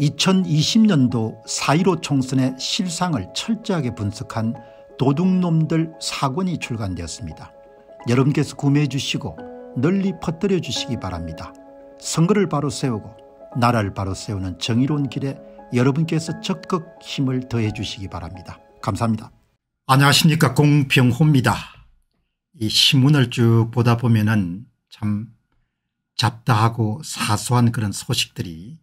2020년도 4.15 총선의 실상을 철저하게 분석한 도둑놈들 사권이 출간되었습니다. 여러분께서 구매해 주시고 널리 퍼뜨려 주시기 바랍니다. 선거를 바로 세우고 나라를 바로 세우는 정의로운 길에 여러분께서 적극 힘을 더해 주시기 바랍니다. 감사합니다. 안녕하십니까 공병호입니다. 이 신문을 쭉 보다 보면 참 잡다하고 사소한 그런 소식들이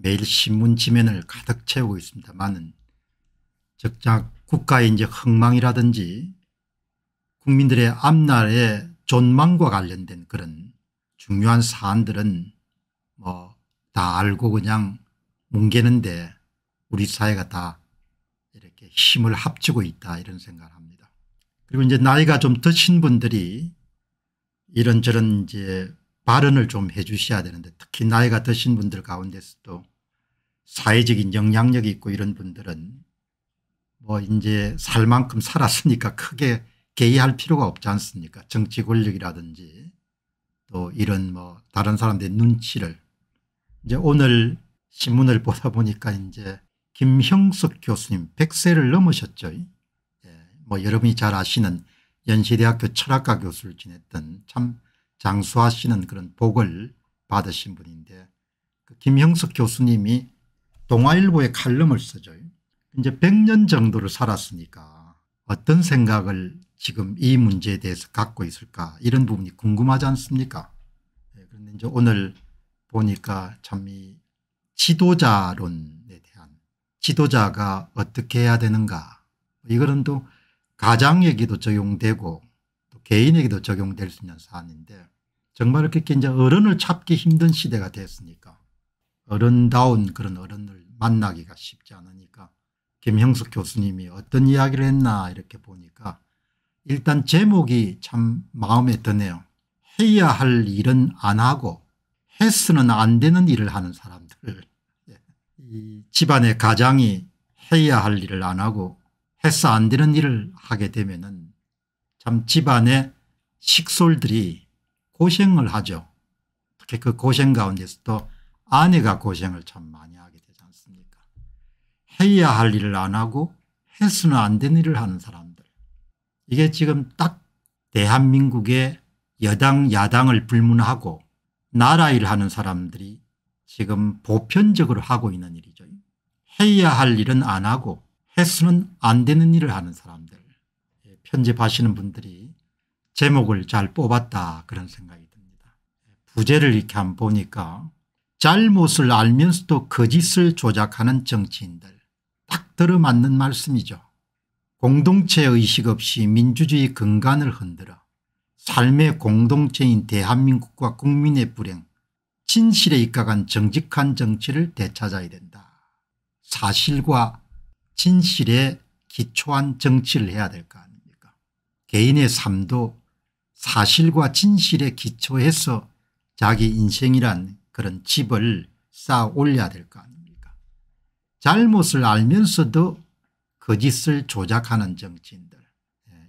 매일 신문 지면을 가득 채우고 있습니다만은 적작 국가의 이제 흥망이라든지 국민들의 앞날의 존망과 관련된 그런 중요한 사안들은 뭐 다 알고 그냥 뭉개는데 우리 사회가 다 이렇게 힘을 합치고 있다 이런 생각을 합니다. 그리고 이제 나이가 좀 드신 분들이 이런저런 이제 발언을 좀 해 주셔야 되는데 특히 나이가 드신 분들 가운데서도 사회적인 영향력이 있고 이런 분들은 뭐 이제 살 만큼 살았으니까 크게 개의할 필요가 없지 않습니까 정치 권력이라든지 또 이런 뭐 다른 사람들의 눈치를 이제 오늘 신문을 보다 보니까 이제 김형석 교수님 100세를 넘으셨죠. 예. 뭐 여러분이 잘 아시는 연세대학교 철학과 교수를 지냈던 참 장수하 시는 그런 복을 받으신 분인데 그 김형석 교수님이 동아일보에 칼럼을 쓰죠. 이제 100년 정도를 살았으니까 어떤 생각을 지금 이 문제에 대해서 갖고 있을까 이런 부분이 궁금하지 않습니까 네, 그런데 이제 오늘 보니까 참 이 지도자론에 대한 지도자가 어떻게 해야 되는가 뭐 이거는 또 가장 얘기도 적용되고 개인에게도 적용될 수 있는 사안인데 정말 이렇게 이제 어른을 찾기 힘든 시대가 됐으니까 어른다운 그런 어른을 만나기가 쉽지 않으니까 김형석 교수님이 어떤 이야기를 했나 이렇게 보니까 일단 제목이 참 마음에 드네요. 해야 할 일은 안 하고 해서는 안 되는 일을 하는 사람들. 예. 이 집안의 가장이 해야 할 일을 안 하고 해서 안 되는 일을 하게 되면은 참 집안의 식솔들이 고생을 하죠. 특히 그 고생 가운데서도 아내가 고생을 참 많이 하게 되지 않습니까 해야 할 일을 안 하고 해서는 안 되는 일을 하는 사람들 이게 지금 딱 대한민국의 여당 야당을 불문하고 나라 일 하는 사람들이 지금 보편적으로 하고 있는 일이죠. 해야 할 일은 안 하고 해서는 안 되는 일을 하는 사람들 편집하시는 분들이 제목을 잘 뽑았다 그런 생각이 듭니다. 부제를 이렇게 한번 보니까 잘못을 알면서도 거짓을 조작하는 정치인들 딱 들어맞는 말씀이죠. 공동체 의식 없이 민주주의 근간을 흔들어 삶의 공동체인 대한민국과 국민의 불행 진실에 입각한 정직한 정치를 되찾아야 된다. 사실과 진실에 기초한 정치를 해야 될거 아닙니까 개인의 삶도 사실과 진실에 기초해서 자기 인생이란 그런 집을 쌓아 올려야 될 거 아닙니까 잘못을 알면서도 거짓을 그 조작하는 정치인들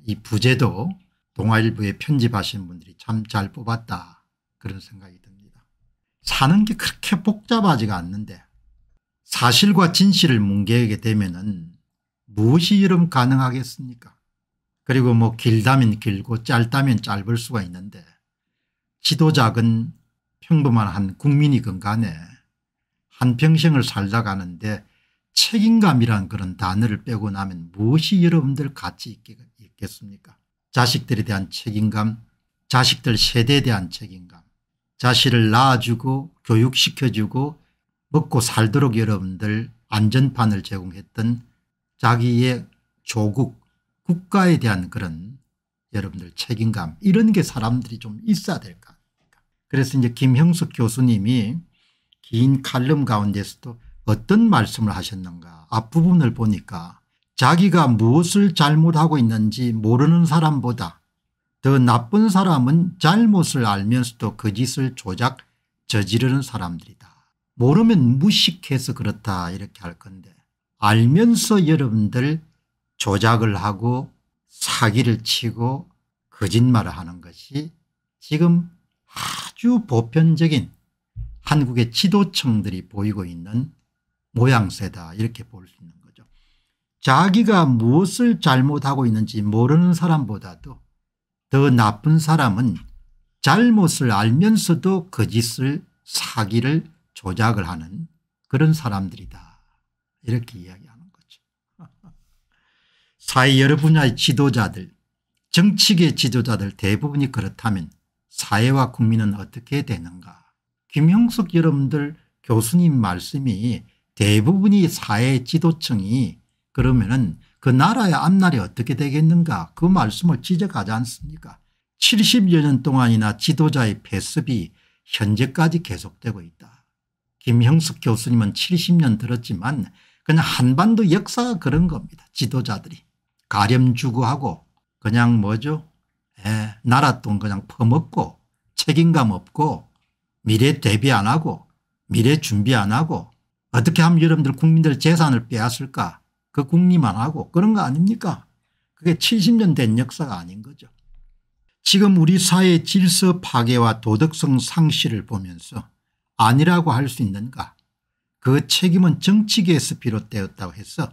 이 부제도 동아일보에 편집하신 분들이 참 잘 뽑았다 그런 생각이 듭니다. 사는 게 그렇게 복잡하지가 않는데 사실과 진실을 뭉개게 되면 은 무엇이 이름 가능하겠습니까 그리고 뭐 길다면 길고 짧다면 짧을 수가 있는데 지도작은 평범한 한 국민이건 간에 한평생을 살다가는데 책임감이란 그런 단어를 빼고 나면 무엇이 여러분들 가치 있겠습니까 자식들에 대한 책임감 자식들 세대에 대한 책임감 자식을 낳아주고 교육시켜주고 먹고 살도록 여러분들 안전판을 제공했던 자기의 조국 국가에 대한 그런 여러분들 책임감 이런 게 사람들이 좀 있어야 될것같습니 그래서 이제 김형숙 교수님이 긴 칼럼 가운데서도 어떤 말씀을 하셨는가 앞부분을 보니까 자기가 무엇을 잘못하고 있는지 모르는 사람보다 더 나쁜 사람은 잘못을 알면서도 거짓을 그 조작 저지르는 사람들이다. 모르면 무식해서 그렇다 이렇게 할 건데 알면서 여러분들 조작을 하고 사기를 치고 거짓말을 하는 것이 지금 아주 보편적인 한국의 지도층들이 보이고 있는 모양새다 이렇게 볼 수 있는 거죠. 자기가 무엇을 잘못하고 있는지 모르는 사람보다도 더 나쁜 사람은 잘못을 알면서도 거짓을 사기를 조작을 하는 그런 사람들이다 이렇게 이야기합니다. 사회 여러 분야의 지도자들 정치계 지도자들 대부분이 그렇다면 사회와 국민은 어떻게 되는가 김형숙 여러분들 교수님 말씀이 대부분이 사회 지도층이 그러면은 그 나라의 앞날이 어떻게 되겠는가 그 말씀을 지적하지 않습니까 70여 년 동안이나 지도자의 패습이 현재까지 계속되고 있다. 김형숙 교수님은 70년 들었지만 그냥 한반도 역사가 그런 겁니다. 지도자들이. 가렴 주구하고 그냥 뭐죠 에, 나라돈 그냥 퍼먹고 책임감 없고 미래 대비 안 하고 미래 준비 안 하고 어떻게 하면 여러분들 국민들 재산을 빼앗을까 그 국리만 하고 그런 거 아닙니까 그게 70년 된 역사가 아닌 거죠. 지금 우리 사회 의 질서 파괴와 도덕성 상실을 보면서 아니라고 할 수 있는가 그 책임은 정치계에서 비롯되었다고 해서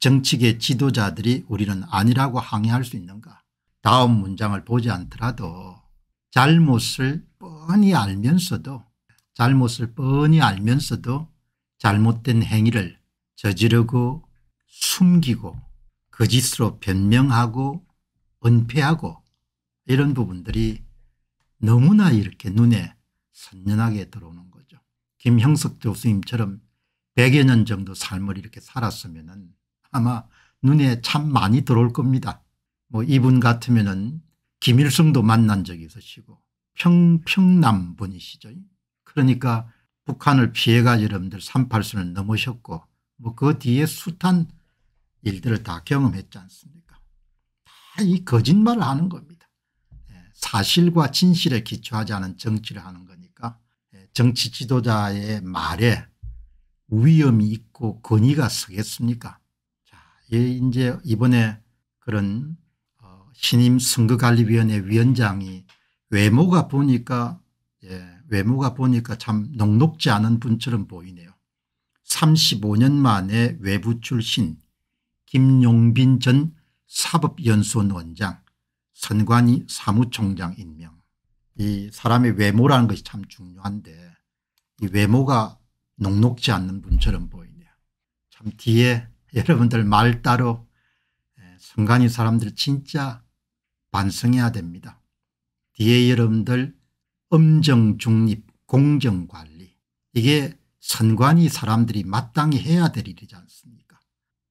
정치계 지도자들이 우리는 아니라고 항의할 수 있는가 다음 문장을 보지 않더라도 잘못을 뻔히 알면서도 잘못을 뻔히 알면서도 잘못된 행위를 저지르고 숨기고 거짓으로 변명하고 은폐하고 이런 부분들이 너무나 이렇게 눈에 선연하게 들어오는 거죠. 김형석 교수님처럼 100여 년 정도 삶을 이렇게 살았으면 아마 눈에 참 많이 들어올 겁니다. 뭐 이분 같으면은 김일성도 만난 적이 있으시고 평, 평남 분이시죠. 그러니까 북한을 피해가 여러분들 38선을 넘으셨고 뭐 그 뒤에 숱한 일들을 다 경험했지 않습니까 다 이 거짓말을 하는 겁니다. 예, 사실과 진실에 기초하지 않은 정치를 하는 거니까 예, 정치 지도자의 말에 위험이 있고 권위가 서겠습니까 예, 이제 이번에 그런 어, 신임 선거관리위원회 위원장이 외모가 보니까 예, 외모가 보니까 참 녹록지 않은 분처럼 보이네요. 35년 만에 외부 출신 김용빈 전 사법연수원 원장 선관위 사무총장 임명 이 사람의 외모라는 것이 참 중요한데 이 외모가 녹록지 않는 분처럼 보이네요. 참 뒤에 여러분들 말 따로 예, 성관이 사람들 진짜 반성해야 됩니다. 뒤에 여러분들 엄정중립 공정관리 이게 선관위 사람들이 마땅히 해야 될 일이지 않습니까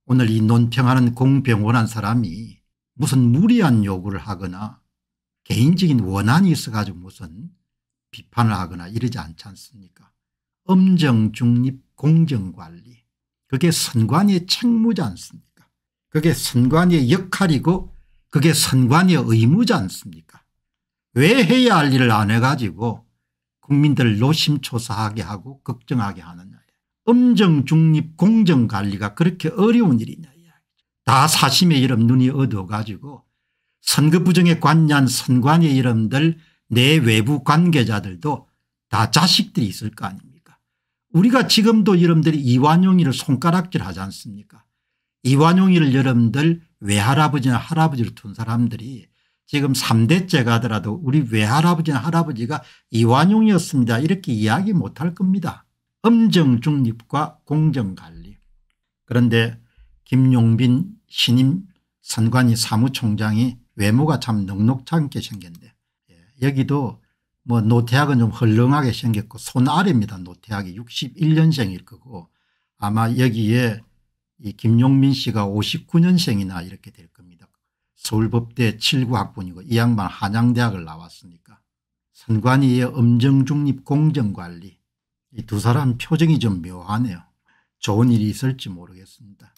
오늘 이 논평하는 공병원한 사람이 무슨 무리한 요구를 하거나 개인적인 원한이 있어가지고 무슨 비판을 하거나 이러지 않지 않습니까 엄정중립 공정관리 그게 선관위의 책무지 않습니까 그게 선관위의 역할이고 그게 선관위의 의무지 않습니까 왜 해야 할 일을 안 해가지고 국민들을 노심초사하게 하고 걱정하게 하느냐 엄정 중립 공정관리가 그렇게 어려운 일이냐 다 사심의 이름 눈이 어두워가지고 선거 부정에 관여한 선관의 이름들 내 외부 관계자들도 다 자식들이 있을 거 아닙니까 우리가 지금도 여러분들이 이완용이를 손가락질 하지 않습니까 이완용이를 여러분들 외할아버지나 할아버지를 둔 사람들이 지금 3대째가 하더라도 우리 외할아버지나 할아버지가 이완용이었습니다 이렇게 이야기 못할 겁니다. 엄정중립과 공정관리 그런데 김용빈 신임 선관위 사무총장이 외모가 참넉넉않게 생겼네 예, 여기도 뭐 노태학은 좀 헐렁하게 생겼고 손아래입니다. 노태학이 61년생일 거고 아마 여기에 이 김용민 씨가 59년생이나 이렇게 될 겁니다. 서울법대 7구 학번이고 이 양반 한양대학을 나왔으니까 선관위의 엄정중립 공정관리 이 두 사람 표정이 좀 묘하네요. 좋은 일이 있을지 모르겠습니다.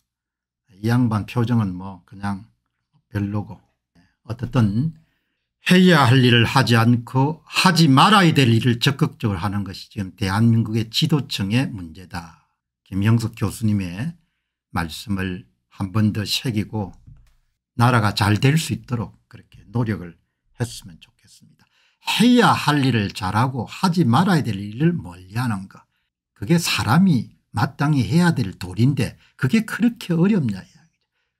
이 양반 표정은 뭐 그냥 별로고 어떻든 해야 할 일을 하지 않고 하지 말아야 될 일을 적극적으로 하는 것이 지금 대한민국의 지도층의 문제다. 김영석 교수님의 말씀을 한 번 더 새기고 나라가 잘 될 수 있도록 그렇게 노력을 했으면 좋겠습니다. 해야 할 일을 잘하고 하지 말아야 될 일을 멀리하는 것. 그게 사람이 마땅히 해야 될 도리인데 그게 그렇게 어렵냐.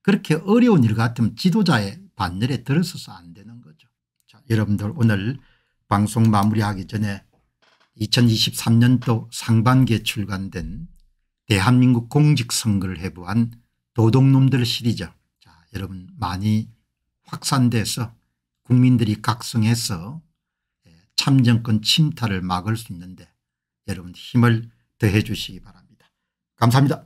그렇게 어려운 일 같으면 지도자의 반열에 들어서서 안 여러분들 오늘 방송 마무리하기 전에 2023년도 상반기에 출간된 대한민국 공직선거를 해부한 도둑놈들 시리즈 자, 여러분 많이 확산돼서 국민들이 각성해서 예, 참정권 침탈을 막을 수 있는데 여러분 힘을 더해 주시기 바랍니다. 감사합니다.